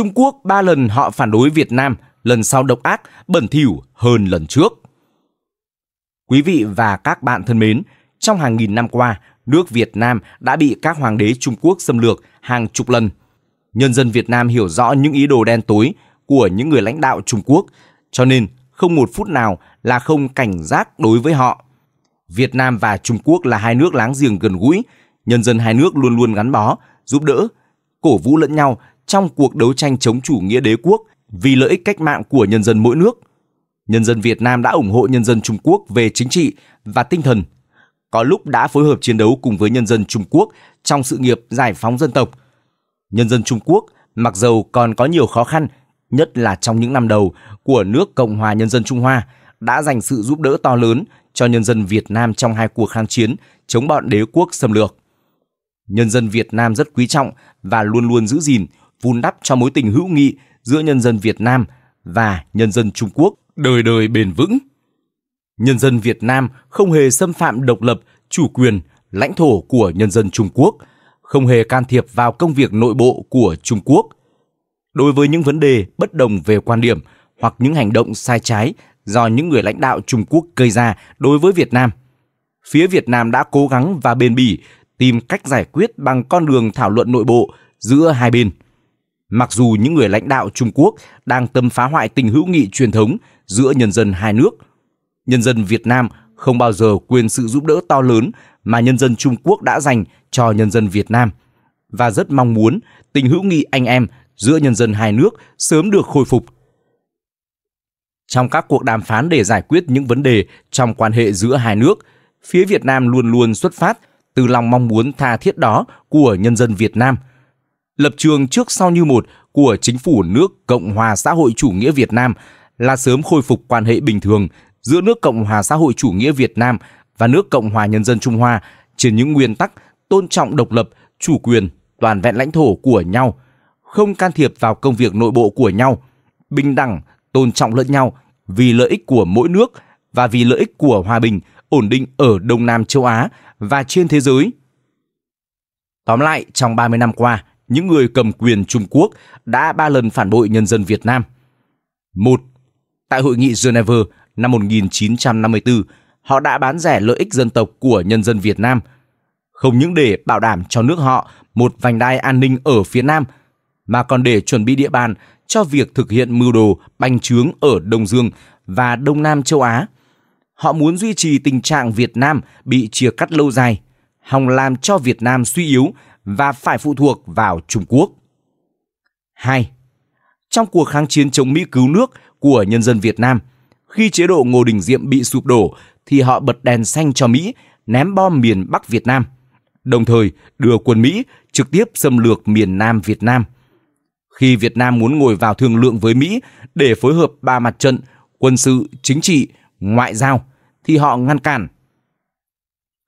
Trung Quốc ba lần họ phản đối Việt Nam, lần sau độc ác, bẩn thỉu hơn lần trước. Quý vị và các bạn thân mến, trong hàng nghìn năm qua, nước Việt Nam đã bị các hoàng đế Trung Quốc xâm lược hàng chục lần. Nhân dân Việt Nam hiểu rõ những ý đồ đen tối của những người lãnh đạo Trung Quốc, cho nên không một phút nào là không cảnh giác đối với họ. Việt Nam và Trung Quốc là hai nước láng giềng gần gũi, nhân dân hai nước luôn luôn gắn bó, giúp đỡ, cổ vũ lẫn nhau trong cuộc đấu tranh chống chủ nghĩa đế quốc vì lợi ích cách mạng của nhân dân mỗi nước. Nhân dân Việt Nam đã ủng hộ nhân dân Trung Quốc về chính trị và tinh thần, có lúc đã phối hợp chiến đấu cùng với nhân dân Trung Quốc trong sự nghiệp giải phóng dân tộc. Nhân dân Trung Quốc mặc dầu còn có nhiều khó khăn, nhất là trong những năm đầu của nước Cộng hòa Nhân dân Trung Hoa, đã dành sự giúp đỡ to lớn cho nhân dân Việt Nam trong hai cuộc kháng chiến chống bọn đế quốc xâm lược. Nhân dân Việt Nam rất quý trọng và luôn luôn giữ gìn vun đắp cho mối tình hữu nghị giữa nhân dân Việt Nam và nhân dân Trung Quốc đời đời bền vững. Nhân dân Việt Nam không hề xâm phạm độc lập, chủ quyền, lãnh thổ của nhân dân Trung Quốc, không hề can thiệp vào công việc nội bộ của Trung Quốc. Đối với những vấn đề bất đồng về quan điểm hoặc những hành động sai trái do những người lãnh đạo Trung Quốc gây ra đối với Việt Nam, phía Việt Nam đã cố gắng và bền bỉ tìm cách giải quyết bằng con đường thảo luận nội bộ giữa hai bên – Mặc dù những người lãnh đạo Trung Quốc đang tâm phá hoại tình hữu nghị truyền thống giữa nhân dân hai nước, nhân dân Việt Nam không bao giờ quên sự giúp đỡ to lớn mà nhân dân Trung Quốc đã dành cho nhân dân Việt Nam và rất mong muốn tình hữu nghị anh em giữa nhân dân hai nước sớm được khôi phục. Trong các cuộc đàm phán để giải quyết những vấn đề trong quan hệ giữa hai nước, phía Việt Nam luôn luôn xuất phát từ lòng mong muốn tha thiết đó của nhân dân Việt Nam – lập trường trước sau như một của chính phủ nước Cộng hòa xã hội chủ nghĩa Việt Nam là sớm khôi phục quan hệ bình thường giữa nước Cộng hòa xã hội chủ nghĩa Việt Nam và nước Cộng hòa Nhân dân Trung Hoa trên những nguyên tắc tôn trọng độc lập, chủ quyền, toàn vẹn lãnh thổ của nhau, không can thiệp vào công việc nội bộ của nhau, bình đẳng, tôn trọng lẫn nhau vì lợi ích của mỗi nước và vì lợi ích của hòa bình, ổn định ở Đông Nam châu Á và trên thế giới. Tóm lại, trong 30 năm qua, những người cầm quyền Trung Quốc đã ba lần phản bội nhân dân Việt Nam. Một, Tại hội nghị Geneva năm 1954, họ đã bán rẻ lợi ích dân tộc của nhân dân Việt Nam, không những để bảo đảm cho nước họ một vành đai an ninh ở phía Nam, mà còn để chuẩn bị địa bàn cho việc thực hiện mưu đồ banh trướng ở Đông Dương và Đông Nam châu Á. Họ muốn duy trì tình trạng Việt Nam bị chia cắt lâu dài, hòng làm cho Việt Nam suy yếu và phải phụ thuộc vào Trung Quốc. 2. Trong cuộc kháng chiến chống Mỹ cứu nước của nhân dân Việt Nam, khi chế độ Ngô Đình Diệm bị sụp đổ thì họ bật đèn xanh cho Mỹ, ném bom miền Bắc Việt Nam, đồng thời đưa quân Mỹ trực tiếp xâm lược miền Nam Việt Nam. Khi Việt Nam muốn ngồi vào thương lượng với Mỹ để phối hợp ba mặt trận quân sự, chính trị, ngoại giao thì họ ngăn cản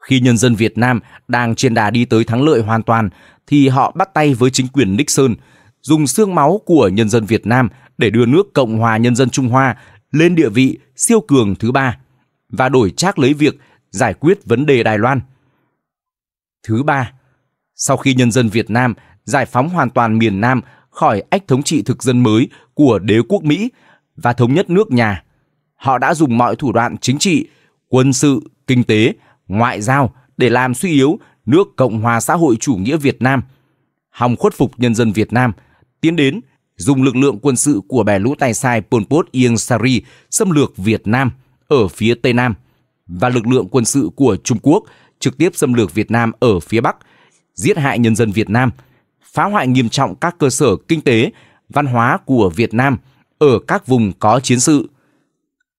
khi nhân dân Việt Nam đang trên đà đi tới thắng lợi hoàn toàn, thì họ bắt tay với chính quyền Nixon, dùng xương máu của nhân dân Việt Nam để đưa nước Cộng hòa Nhân dân Trung Hoa lên địa vị siêu cường thứ ba và đổi trác lấy việc giải quyết vấn đề Đài Loan. Thứ ba, sau khi nhân dân Việt Nam giải phóng hoàn toàn miền Nam khỏi ách thống trị thực dân mới của đế quốc Mỹ và thống nhất nước nhà, họ đã dùng mọi thủ đoạn chính trị, quân sự, kinh tế ngoại giao để làm suy yếu nước Cộng hòa xã hội chủ nghĩa Việt Nam, hòng khuất phục nhân dân Việt Nam, tiến đến dùng lực lượng quân sự của bè lũ tay sai Pol Pot Ieng Sari xâm lược Việt Nam ở phía Tây Nam và lực lượng quân sự của Trung Quốc trực tiếp xâm lược Việt Nam ở phía Bắc, giết hại nhân dân Việt Nam, phá hoại nghiêm trọng các cơ sở kinh tế, văn hóa của Việt Nam ở các vùng có chiến sự.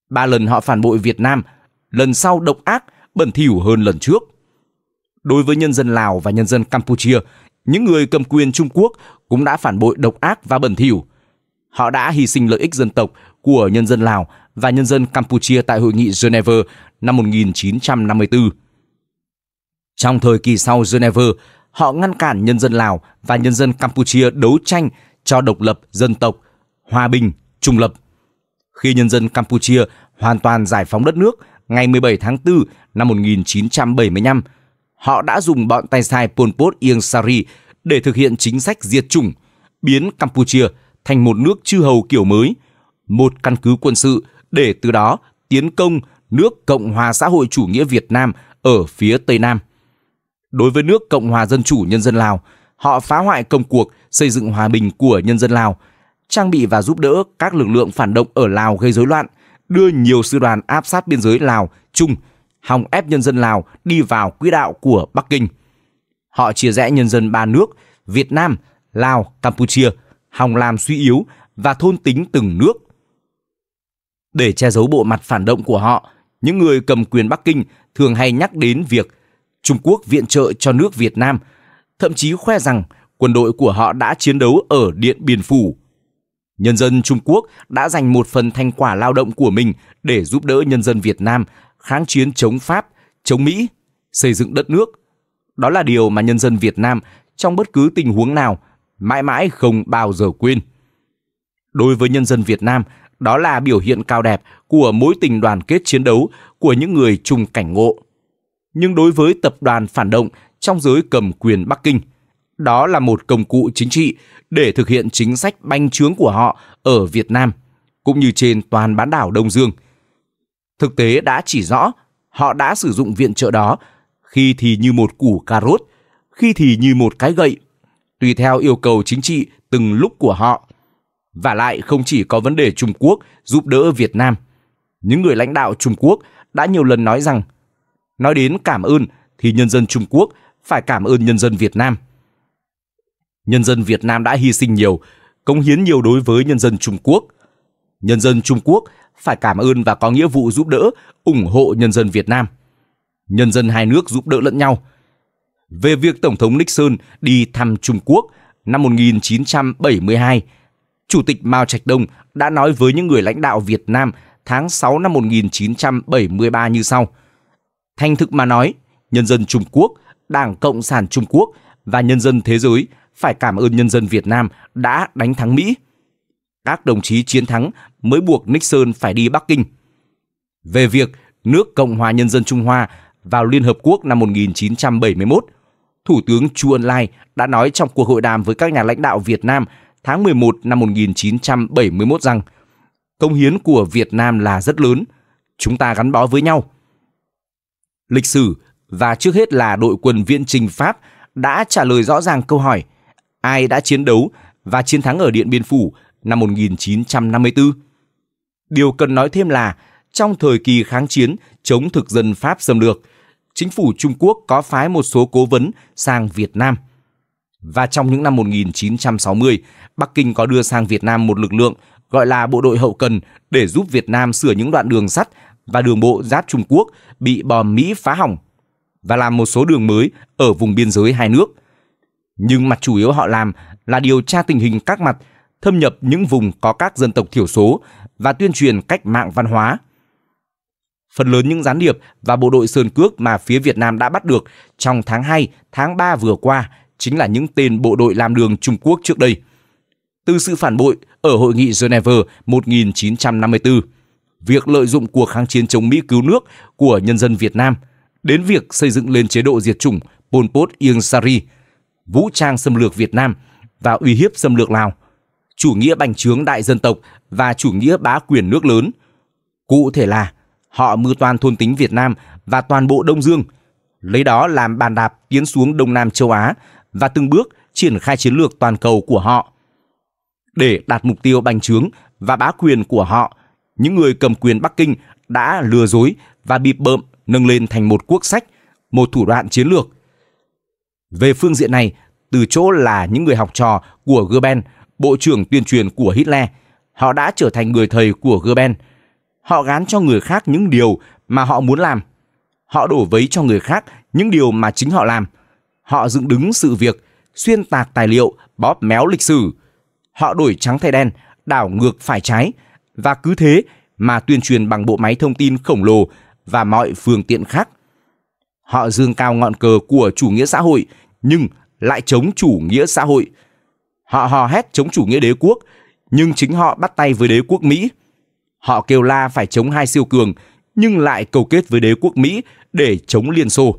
Ba lần họ phản bội Việt Nam, lần sau độc ác bẩn thỉu hơn lần trước. Đối với nhân dân Lào và nhân dân Campuchia, những người cầm quyền Trung Quốc cũng đã phản bội độc ác và bẩn thỉu. Họ đã hy sinh lợi ích dân tộc của nhân dân Lào và nhân dân Campuchia tại hội nghị Geneva năm 1954. Trong thời kỳ sau Geneva, họ ngăn cản nhân dân Lào và nhân dân Campuchia đấu tranh cho độc lập dân tộc, hòa bình, trung lập. Khi nhân dân Campuchia hoàn toàn giải phóng đất nước ngày 17 tháng 4 năm 1975, họ đã dùng bọn tay sai Pol Pot Ieng Sari để thực hiện chính sách diệt chủng, biến Campuchia thành một nước chư hầu kiểu mới, một căn cứ quân sự để từ đó tiến công nước Cộng hòa xã hội chủ nghĩa Việt Nam ở phía Tây Nam. Đối với nước Cộng hòa Dân chủ Nhân dân Lào, họ phá hoại công cuộc xây dựng hòa bình của nhân dân Lào, trang bị và giúp đỡ các lực lượng phản động ở Lào gây rối loạn – đưa nhiều sư đoàn áp sát biên giới Lào, Trung, hòng ép nhân dân Lào đi vào quỹ đạo của Bắc Kinh. Họ chia rẽ nhân dân ba nước Việt Nam, Lào, Campuchia, hòng làm suy yếu và thôn tính từng nước. Để che giấu bộ mặt phản động của họ, những người cầm quyền Bắc Kinh thường hay nhắc đến việc Trung Quốc viện trợ cho nước Việt Nam, thậm chí khoe rằng quân đội của họ đã chiến đấu ở Điện Biên Phủ Nhân dân Trung Quốc đã dành một phần thành quả lao động của mình để giúp đỡ nhân dân Việt Nam kháng chiến chống Pháp, chống Mỹ, xây dựng đất nước. Đó là điều mà nhân dân Việt Nam trong bất cứ tình huống nào mãi mãi không bao giờ quên. Đối với nhân dân Việt Nam, đó là biểu hiện cao đẹp của mối tình đoàn kết chiến đấu của những người chung cảnh ngộ. Nhưng đối với tập đoàn phản động trong giới cầm quyền Bắc Kinh – đó là một công cụ chính trị để thực hiện chính sách banh trướng của họ ở Việt Nam, cũng như trên toàn bán đảo Đông Dương. Thực tế đã chỉ rõ, họ đã sử dụng viện trợ đó khi thì như một củ cà rốt, khi thì như một cái gậy, tùy theo yêu cầu chính trị từng lúc của họ. Và lại không chỉ có vấn đề Trung Quốc giúp đỡ Việt Nam. Những người lãnh đạo Trung Quốc đã nhiều lần nói rằng, nói đến cảm ơn thì nhân dân Trung Quốc phải cảm ơn nhân dân Việt Nam – Nhân dân Việt Nam đã hy sinh nhiều, cống hiến nhiều đối với nhân dân Trung Quốc. Nhân dân Trung Quốc phải cảm ơn và có nghĩa vụ giúp đỡ, ủng hộ nhân dân Việt Nam. Nhân dân hai nước giúp đỡ lẫn nhau. Về việc Tổng thống Nixon đi thăm Trung Quốc năm 1972, Chủ tịch Mao Trạch Đông đã nói với những người lãnh đạo Việt Nam tháng 6 năm 1973 như sau. Thành thực mà nói, nhân dân Trung Quốc, Đảng Cộng sản Trung Quốc và nhân dân thế giới – phải cảm ơn nhân dân Việt Nam đã đánh thắng Mỹ. Các đồng chí chiến thắng mới buộc Nixon phải đi Bắc Kinh. Về việc nước Cộng hòa Nhân dân Trung Hoa vào Liên Hợp Quốc năm 1971, Thủ tướng Chu Ân Lai đã nói trong cuộc hội đàm với các nhà lãnh đạo Việt Nam tháng 11 năm 1971 rằng công hiến của Việt Nam là rất lớn, chúng ta gắn bó với nhau. Lịch sử và trước hết là đội quân viễn trình Pháp đã trả lời rõ ràng câu hỏi ai đã chiến đấu và chiến thắng ở Điện Biên Phủ năm 1954. Điều cần nói thêm là trong thời kỳ kháng chiến chống thực dân Pháp xâm lược, chính phủ Trung Quốc có phái một số cố vấn sang Việt Nam. Và trong những năm 1960, Bắc Kinh có đưa sang Việt Nam một lực lượng gọi là bộ đội hậu cần để giúp Việt Nam sửa những đoạn đường sắt và đường bộ giáp Trung Quốc bị bò Mỹ phá hỏng và làm một số đường mới ở vùng biên giới hai nước – nhưng mặt chủ yếu họ làm là điều tra tình hình các mặt, thâm nhập những vùng có các dân tộc thiểu số và tuyên truyền cách mạng văn hóa. Phần lớn những gián điệp và bộ đội sơn cước mà phía Việt Nam đã bắt được trong tháng 2, tháng 3 vừa qua chính là những tên bộ đội làm đường Trung Quốc trước đây. Từ sự phản bội ở hội nghị Geneva 1954, việc lợi dụng cuộc kháng chiến chống Mỹ cứu nước của nhân dân Việt Nam đến việc xây dựng lên chế độ diệt chủng Pol Pot Ieng Sari – vũ trang xâm lược Việt Nam và uy hiếp xâm lược Lào, chủ nghĩa bành trướng đại dân tộc và chủ nghĩa bá quyền nước lớn. Cụ thể là họ mưu toàn thôn tính Việt Nam và toàn bộ Đông Dương, lấy đó làm bàn đạp tiến xuống Đông Nam châu Á và từng bước triển khai chiến lược toàn cầu của họ. Để đạt mục tiêu bành trướng và bá quyền của họ, những người cầm quyền Bắc Kinh đã lừa dối và bịp bợm nâng lên thành một quốc sách, một thủ đoạn chiến lược – về phương diện này, từ chỗ là những người học trò của Goebbels, bộ trưởng tuyên truyền của Hitler, họ đã trở thành người thầy của Goebbels. Họ gán cho người khác những điều mà họ muốn làm. Họ đổ vấy cho người khác những điều mà chính họ làm. Họ dựng đứng sự việc, xuyên tạc tài liệu, bóp méo lịch sử. Họ đổi trắng thay đen, đảo ngược phải trái và cứ thế mà tuyên truyền bằng bộ máy thông tin khổng lồ và mọi phương tiện khác Họ dương cao ngọn cờ của chủ nghĩa xã hội nhưng lại chống chủ nghĩa xã hội. Họ hò hét chống chủ nghĩa đế quốc nhưng chính họ bắt tay với đế quốc Mỹ. Họ kêu la phải chống hai siêu cường nhưng lại cầu kết với đế quốc Mỹ để chống Liên Xô.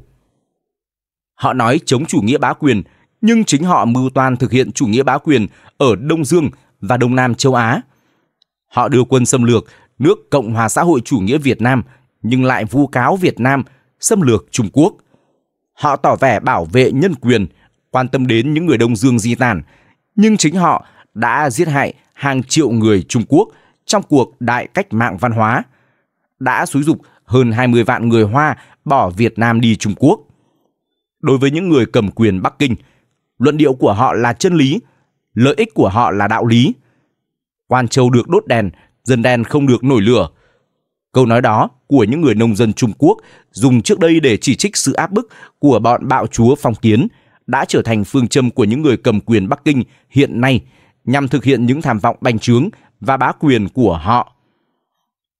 Họ nói chống chủ nghĩa bá quyền nhưng chính họ mưu toan thực hiện chủ nghĩa bá quyền ở Đông Dương và Đông Nam châu Á. Họ đưa quân xâm lược nước Cộng hòa xã hội chủ nghĩa Việt Nam nhưng lại vu cáo Việt Nam xâm lược Trung Quốc. Họ tỏ vẻ bảo vệ nhân quyền, quan tâm đến những người Đông Dương di tản, nhưng chính họ đã giết hại hàng triệu người Trung Quốc trong cuộc đại cách mạng văn hóa, đã xúi dục hơn 20 vạn người Hoa bỏ Việt Nam đi Trung Quốc. Đối với những người cầm quyền Bắc Kinh, luận điệu của họ là chân lý, lợi ích của họ là đạo lý. Quan Châu được đốt đèn, dân đen không được nổi lửa. Câu nói đó của những người nông dân Trung Quốc dùng trước đây để chỉ trích sự áp bức của bọn bạo chúa phong kiến đã trở thành phương châm của những người cầm quyền Bắc Kinh hiện nay nhằm thực hiện những tham vọng bành trướng và bá quyền của họ.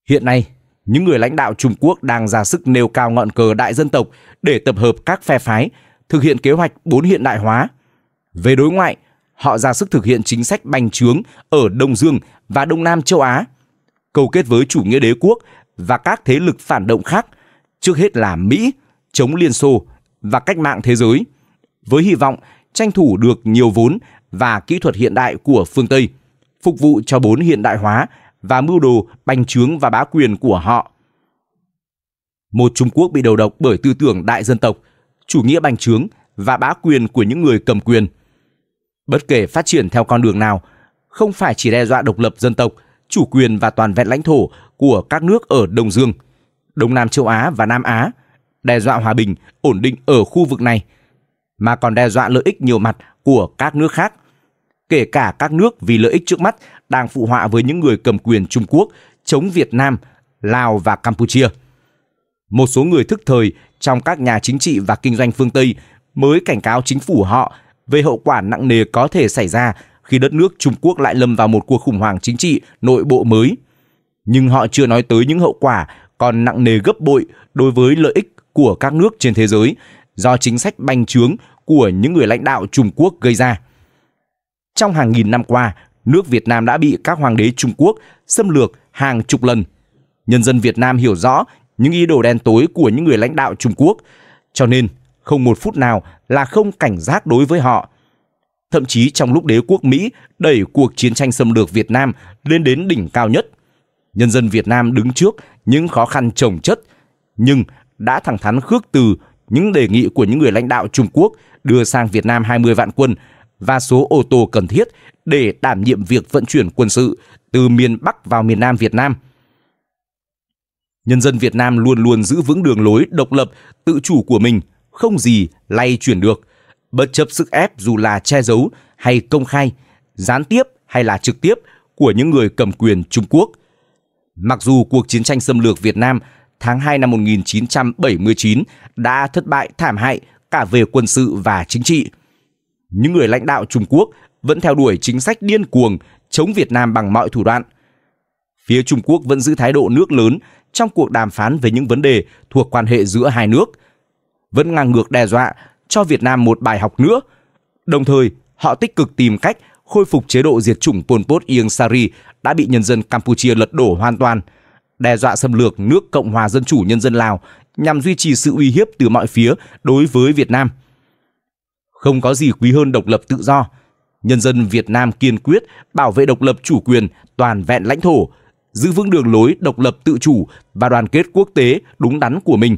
Hiện nay, những người lãnh đạo Trung Quốc đang ra sức nêu cao ngọn cờ đại dân tộc để tập hợp các phe phái, thực hiện kế hoạch bốn hiện đại hóa. Về đối ngoại, họ ra sức thực hiện chính sách bành trướng ở Đông Dương và Đông Nam châu Á, cầu kết với chủ nghĩa đế quốc và các thế lực phản động khác, trước hết là Mỹ, chống Liên Xô và cách mạng thế giới, với hy vọng tranh thủ được nhiều vốn và kỹ thuật hiện đại của phương Tây, phục vụ cho bốn hiện đại hóa và mưu đồ bành trướng và bá quyền của họ. Một Trung Quốc bị đầu độc bởi tư tưởng đại dân tộc, chủ nghĩa bành trướng và bá quyền của những người cầm quyền. Bất kể phát triển theo con đường nào, không phải chỉ đe dọa độc lập dân tộc, chủ quyền và toàn vẹn lãnh thổ của các nước ở Đông Dương, Đông Nam châu Á và Nam Á, đe dọa hòa bình, ổn định ở khu vực này, mà còn đe dọa lợi ích nhiều mặt của các nước khác, kể cả các nước vì lợi ích trước mắt đang phụ họa với những người cầm quyền Trung Quốc chống Việt Nam, Lào và Campuchia. Một số người thức thời trong các nhà chính trị và kinh doanh phương Tây mới cảnh cáo chính phủ họ về hậu quả nặng nề có thể xảy ra khi đất nước Trung Quốc lại lâm vào một cuộc khủng hoảng chính trị nội bộ mới nhưng họ chưa nói tới những hậu quả còn nặng nề gấp bội đối với lợi ích của các nước trên thế giới do chính sách bành trướng của những người lãnh đạo Trung Quốc gây ra. Trong hàng nghìn năm qua, nước Việt Nam đã bị các hoàng đế Trung Quốc xâm lược hàng chục lần. Nhân dân Việt Nam hiểu rõ những ý đồ đen tối của những người lãnh đạo Trung Quốc, cho nên không một phút nào là không cảnh giác đối với họ. Thậm chí trong lúc đế quốc Mỹ đẩy cuộc chiến tranh xâm lược Việt Nam lên đến đỉnh cao nhất, nhân dân Việt Nam đứng trước những khó khăn trồng chất, nhưng đã thẳng thắn khước từ những đề nghị của những người lãnh đạo Trung Quốc đưa sang Việt Nam 20 vạn quân và số ô tô cần thiết để đảm nhiệm việc vận chuyển quân sự từ miền Bắc vào miền Nam Việt Nam. Nhân dân Việt Nam luôn luôn giữ vững đường lối độc lập, tự chủ của mình, không gì lay chuyển được, bất chấp sức ép dù là che giấu hay công khai, gián tiếp hay là trực tiếp của những người cầm quyền Trung Quốc – Mặc dù cuộc chiến tranh xâm lược Việt Nam tháng 2 năm 1979 đã thất bại thảm hại cả về quân sự và chính trị. Những người lãnh đạo Trung Quốc vẫn theo đuổi chính sách điên cuồng chống Việt Nam bằng mọi thủ đoạn. Phía Trung Quốc vẫn giữ thái độ nước lớn trong cuộc đàm phán về những vấn đề thuộc quan hệ giữa hai nước, vẫn ngang ngược đe dọa cho Việt Nam một bài học nữa. Đồng thời, họ tích cực tìm cách khôi phục chế độ diệt chủng Pol Pot Ieng Sari đã bị nhân dân Campuchia lật đổ hoàn toàn, đe dọa xâm lược nước Cộng hòa Dân chủ Nhân dân Lào nhằm duy trì sự uy hiếp từ mọi phía đối với Việt Nam. Không có gì quý hơn độc lập tự do. Nhân dân Việt Nam kiên quyết bảo vệ độc lập chủ quyền toàn vẹn lãnh thổ, giữ vững đường lối độc lập tự chủ và đoàn kết quốc tế đúng đắn của mình.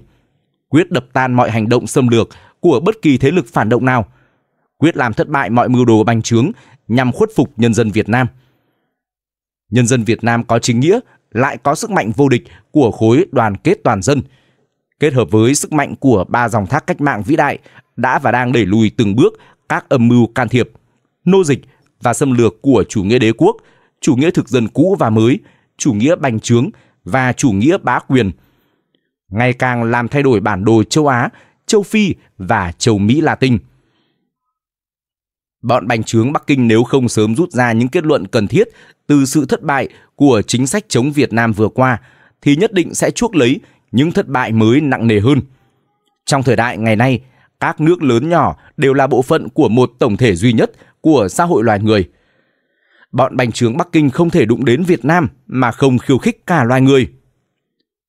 Quyết đập tan mọi hành động xâm lược của bất kỳ thế lực phản động nào – quyết làm thất bại mọi mưu đồ bành trướng nhằm khuất phục nhân dân Việt Nam. Nhân dân Việt Nam có chính nghĩa, lại có sức mạnh vô địch của khối đoàn kết toàn dân, kết hợp với sức mạnh của ba dòng thác cách mạng vĩ đại đã và đang đẩy lùi từng bước các âm mưu can thiệp, nô dịch và xâm lược của chủ nghĩa đế quốc, chủ nghĩa thực dân cũ và mới, chủ nghĩa bành trướng và chủ nghĩa bá quyền, ngày càng làm thay đổi bản đồ châu Á, châu Phi và châu Mỹ Latin bọn bành trướng Bắc Kinh nếu không sớm rút ra những kết luận cần thiết từ sự thất bại của chính sách chống Việt Nam vừa qua, thì nhất định sẽ chuốc lấy những thất bại mới nặng nề hơn. Trong thời đại ngày nay, các nước lớn nhỏ đều là bộ phận của một tổng thể duy nhất của xã hội loài người. Bọn bành trướng Bắc Kinh không thể đụng đến Việt Nam mà không khiêu khích cả loài người.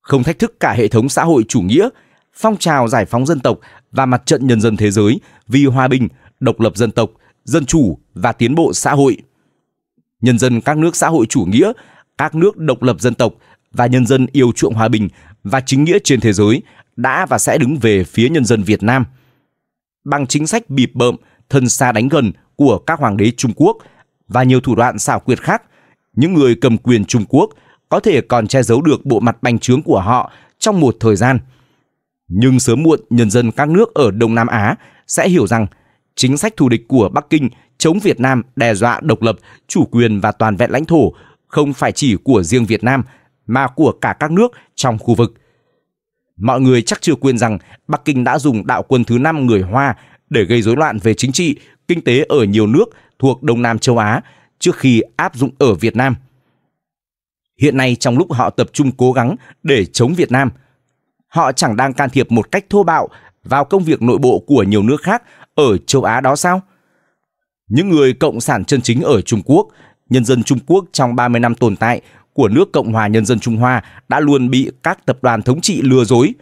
Không thách thức cả hệ thống xã hội chủ nghĩa, phong trào giải phóng dân tộc và mặt trận nhân dân thế giới vì hòa bình, độc lập dân tộc – dân chủ và tiến bộ xã hội. Nhân dân các nước xã hội chủ nghĩa, các nước độc lập dân tộc và nhân dân yêu chuộng hòa bình và chính nghĩa trên thế giới đã và sẽ đứng về phía nhân dân Việt Nam. Bằng chính sách bịp bợm, thân xa đánh gần của các hoàng đế Trung Quốc và nhiều thủ đoạn xảo quyệt khác, những người cầm quyền Trung Quốc có thể còn che giấu được bộ mặt bành trướng của họ trong một thời gian. Nhưng sớm muộn nhân dân các nước ở Đông Nam Á sẽ hiểu rằng chính sách thù địch của Bắc Kinh chống Việt Nam đe dọa độc lập, chủ quyền và toàn vẹn lãnh thổ không phải chỉ của riêng Việt Nam mà của cả các nước trong khu vực. Mọi người chắc chưa quên rằng Bắc Kinh đã dùng đạo quân thứ năm người Hoa để gây rối loạn về chính trị, kinh tế ở nhiều nước thuộc Đông Nam châu Á trước khi áp dụng ở Việt Nam. Hiện nay trong lúc họ tập trung cố gắng để chống Việt Nam, họ chẳng đang can thiệp một cách thô bạo vào công việc nội bộ của nhiều nước khác ở châu Á đó sao? Những người cộng sản chân chính ở Trung Quốc, nhân dân Trung Quốc trong 30 năm tồn tại của nước Cộng hòa Nhân dân Trung Hoa đã luôn bị các tập đoàn thống trị lừa dối,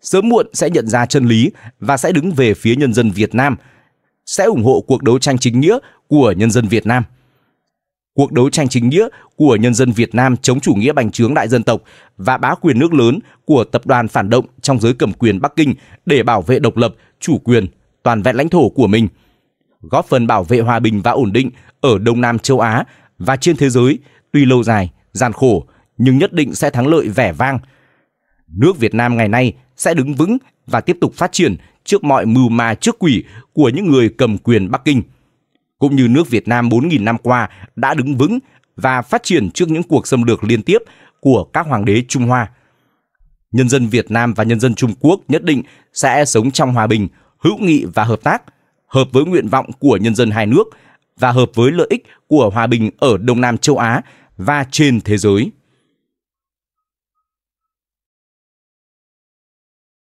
sớm muộn sẽ nhận ra chân lý và sẽ đứng về phía nhân dân Việt Nam, sẽ ủng hộ cuộc đấu tranh chính nghĩa của nhân dân Việt Nam. Cuộc đấu tranh chính nghĩa của nhân dân Việt Nam chống chủ nghĩa bành trướng đại dân tộc và bá quyền nước lớn của tập đoàn phản động trong giới cầm quyền Bắc Kinh để bảo vệ độc lập, chủ quyền, toàn vẹn lãnh thổ của mình, góp phần bảo vệ hòa bình và ổn định ở Đông Nam châu Á và trên thế giới, tuy lâu dài, gian khổ nhưng nhất định sẽ thắng lợi vẻ vang. Nước Việt Nam ngày nay sẽ đứng vững và tiếp tục phát triển trước mọi mưu ma trước quỷ của những người cầm quyền Bắc Kinh. Cũng như nước Việt Nam 4.000 năm qua đã đứng vững và phát triển trước những cuộc xâm lược liên tiếp của các hoàng đế Trung Hoa. Nhân dân Việt Nam và nhân dân Trung Quốc nhất định sẽ sống trong hòa bình, hữu nghị và hợp tác, hợp với nguyện vọng của nhân dân hai nước và hợp với lợi ích của hòa bình ở Đông Nam châu Á và trên thế giới.